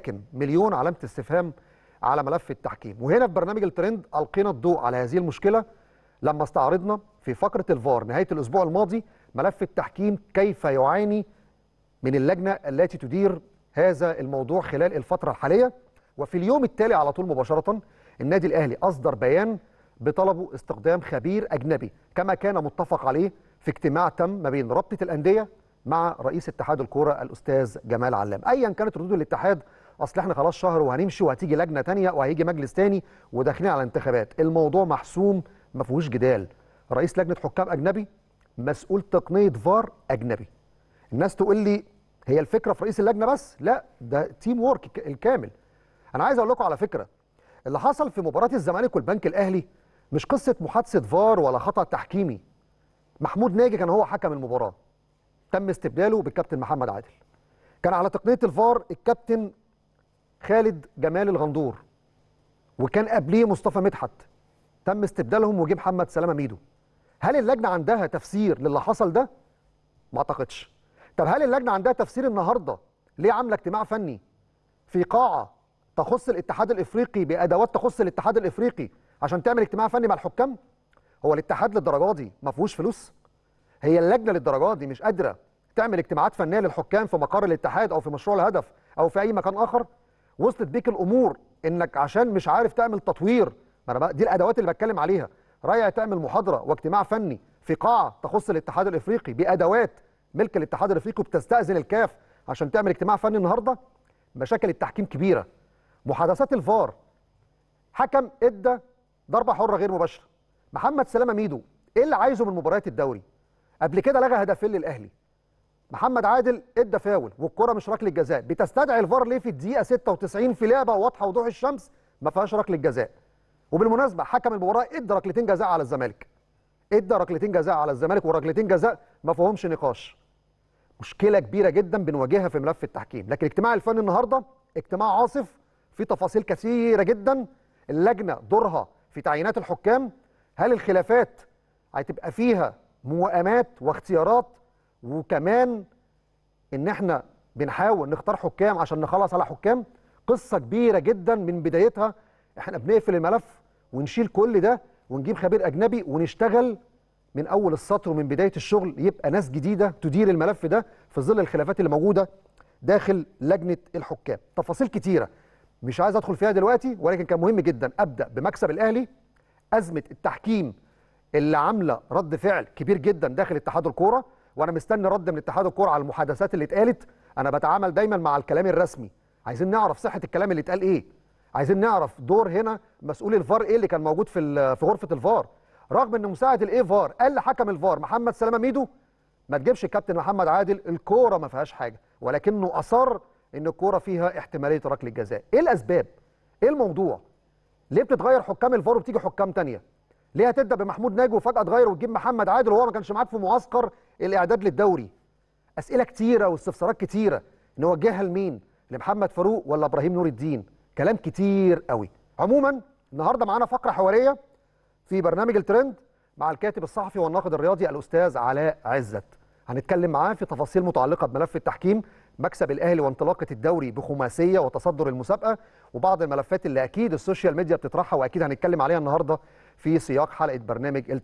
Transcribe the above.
لكن مليون علامه استفهام على ملف التحكيم وهنا في برنامج الترند القينا الضوء على هذه المشكله لما استعرضنا في فقره الفار نهايه الاسبوع الماضي ملف التحكيم كيف يعاني من اللجنه التي تدير هذا الموضوع خلال الفتره الحاليه وفي اليوم التالي على طول مباشره النادي الاهلي اصدر بيان بطلبه استخدام خبير اجنبي كما كان متفق عليه في اجتماع تم ما بين رابطه الانديه مع رئيس اتحاد الكوره الاستاذ جمال علام ايا كانت ردود الاتحاد اصل احنا خلاص شهر وهنمشي وهتيجي لجنه تانية وهيجي مجلس تاني وداخلين على انتخابات الموضوع محسوم ما فيهوش جدال رئيس لجنه حكام اجنبي مسؤول تقنيه فار اجنبي الناس تقول لي هي الفكره في رئيس اللجنه بس لا ده تيم وورك الكامل انا عايز اقول لكم على فكره اللي حصل في مباراه الزمالك والبنك الاهلي مش قصه محادثه فار ولا خطا تحكيمي محمود ناجي كان هو حكم المباراه تم استبداله بالكابتن محمد عادل كان على تقنيه الفار الكابتن خالد جمال الغندور وكان قبليه مصطفى مدحت تم استبدالهم وجه محمد سلامه ميدو هل اللجنه عندها تفسير للي حصل ده ما اعتقدش طب هل اللجنه عندها تفسير النهارده ليه عامله اجتماع فني في قاعه تخص الاتحاد الافريقي بادوات تخص الاتحاد الافريقي عشان تعمل اجتماع فني مع الحكام هو الاتحاد للدرجه دي ما فيهوش فلوس هي اللجنه للدرجه دي مش قادره تعمل اجتماعات فنيه للحكام في مقر الاتحاد او في مشروع الهدف او في اي مكان اخر وصلت بيك الامور انك عشان مش عارف تعمل تطوير ما انا دي الادوات اللي بتكلم عليها رايع تعمل محاضره واجتماع فني في قاعه تخص الاتحاد الافريقي بادوات ملك الاتحاد الافريقي وبتستاذن الكاف عشان تعمل اجتماع فني النهارده مشاكل التحكيم كبيره محادثات الفار حكم ادى ضربه حره غير مباشره محمد سلامه ميدو ايه اللي عايزه من مباريات الدوري قبل كده لغى هدفين للاهلي محمد عادل ادى فاول والكره مش ركله جزاء بتستدعي الفار ليه في الدقيقه 96 في لعبه واضحه وضوح الشمس ما فيهاش ركله جزاء وبالمناسبه حكم المباراه ادى ركلتين جزاء على الزمالك ادى ركلتين جزاء على الزمالك وركلتين جزاء ما فيهمش نقاش مشكله كبيره جدا بنواجهها في ملف التحكيم لكن الاجتماع الفني النهارده اجتماع عاصف في تفاصيل كثيره جدا اللجنه دورها في تعيينات الحكام هل الخلافات هتبقى فيها موائمات واختيارات وكمان ان احنا بنحاول نختار حكام عشان نخلص على حكام قصه كبيره جدا من بدايتها احنا بنقفل الملف ونشيل كل ده ونجيب خبير اجنبي ونشتغل من اول السطر ومن بدايه الشغل يبقى ناس جديده تدير الملف ده في ظل الخلافات اللي موجوده داخل لجنه الحكام تفاصيل كتيره مش عايز ادخل فيها دلوقتي ولكن كان مهم جدا ابدا بمكسب الاهلي ازمه التحكيم اللي عامله رد فعل كبير جدا داخل اتحاد الكوره وانا مستني رد من اتحاد الكوره على المحادثات اللي اتقالت انا بتعامل دايما مع الكلام الرسمي عايزين نعرف صحه الكلام اللي اتقال ايه عايزين نعرف دور هنا مسؤول الفار ايه اللي كان موجود في في غرفه الفار رغم ان مساعد الايه فار قال لحكم الفار محمد سلامه ميدو ما تجيبش الكابتن محمد عادل الكوره ما فيهاش حاجه ولكنه اصر ان الكوره فيها احتماليه ركله جزاء ايه الاسباب ايه الموضوع ليه بتتغير حكام الفار وبتيجي حكام تانية ليه هتبدا بمحمود ناجي وفجاه تغير وتجيب محمد عادل وهو ما كانش معاك في معسكر الاعداد للدوري اسئله كتيره واستفسارات كتيره نوجهها لمين لمحمد فاروق ولا ابراهيم نور الدين كلام كتير قوي عموما النهارده معانا فقره حواريه في برنامج الترند مع الكاتب الصحفي والناقد الرياضي الاستاذ علاء عزت هنتكلم معاه في تفاصيل متعلقه بملف التحكيم مكسب الاهلي وانطلاقه الدوري بخماسيه وتصدر المسابقه وبعض الملفات اللي اكيد السوشيال ميديا بتطرحها واكيد هنتكلم عليها النهارده في سياق حلقه برنامج الترا